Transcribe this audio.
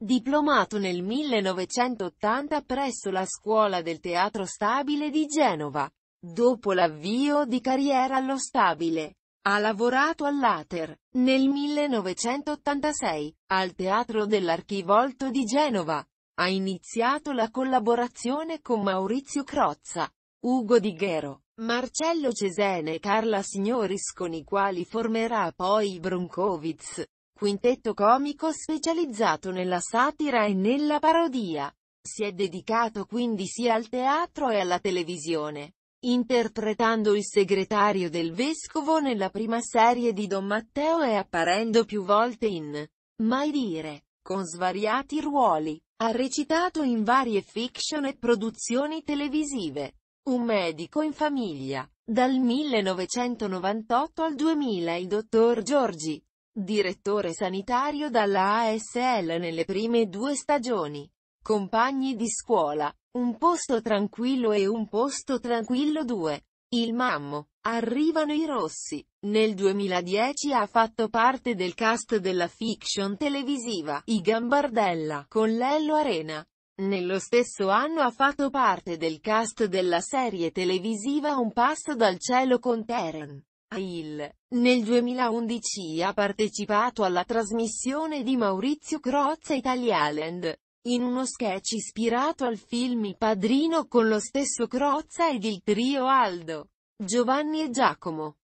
Diplomato nel 1980 presso la Scuola del Teatro Stabile di Genova. Dopo l'avvio di carriera allo Stabile, ha lavorato all'Ater, nel 1986, al Teatro dell'Archivolto di Genova. Ha iniziato la collaborazione con Maurizio Crozza, Ugo Di Ghero, Marcello Cesene e Carla Signoris con i quali formerà poi i Broncoviz quintetto comico specializzato nella satira e nella parodia. Si è dedicato quindi sia al teatro e alla televisione, interpretando il segretario del vescovo nella prima serie di Don Matteo e apparendo più volte in Mai dire, con svariati ruoli. Ha recitato in varie fiction e produzioni televisive. Un medico in famiglia. Dal 1998 al 2000 il dottor Giorgi direttore sanitario dalla ASL nelle prime due stagioni. Compagni di scuola, un posto tranquillo e un posto tranquillo 2. Il mammo, arrivano i rossi. Nel 2010 ha fatto parte del cast della fiction televisiva I Gambardella con Lello Arena. Nello stesso anno ha fatto parte del cast della serie televisiva Un passo dal cielo con Teren. AIL. Nel 2011 ha partecipato alla trasmissione di Maurizio Crozza Italialand, in uno sketch ispirato al film Il Padrino con lo stesso Crozza ed il trio Aldo, Giovanni e Giacomo.